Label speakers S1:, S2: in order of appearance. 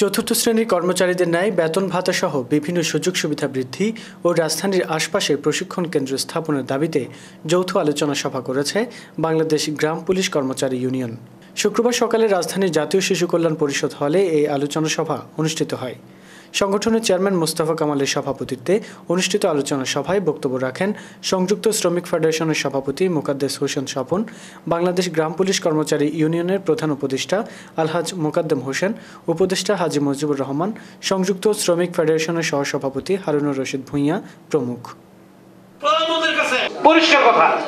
S1: চতুর্থ শ্রেণীর কর্মচারীদের ন্যায় বেতন ভাতা সহ বিভিন্ন সুযোগ সুবিধা বৃদ্ধি ও রাজধানীর আশপাশে প্রশিক্ষণ কেন্দ্র স্থাপনের দাবিতে যৌথ আলোচনা সভা করেছে বাংলাদেশ গ্রাম পুলিশ কর্মচারী ইউনিয়ন শুক্রবার সকালে রাজধানীর জাতীয় শিশু কল্যাণ পরিষদ হলে এই আলোচনা সভা অনুষ্ঠিত হয় সংগঠনের চেয়ারম্যান মোস্তাফা কামালের সভাপতিত্বে অনুষ্ঠিত আলোচনা সভায় বক্তব্য রাখেন সংযুক্ত শ্রমিক ফেডারেশনের সভাপতি মোকাদ্দেস হোসেন স্বপন বাংলাদেশ গ্রাম পুলিশ কর্মচারী ইউনিয়নের প্রধান উপদেষ্টা আলহাজ মোকাদ্দেম হোসেন উপদেষ্টা হাজি মুজিবুর রহমান সংযুক্ত শ্রমিক ফেডারেশনের সহসভাপতি হারুনুর রশিদ ভূঁইয়া প্রমুখ
S2: পরিষ্কার কথা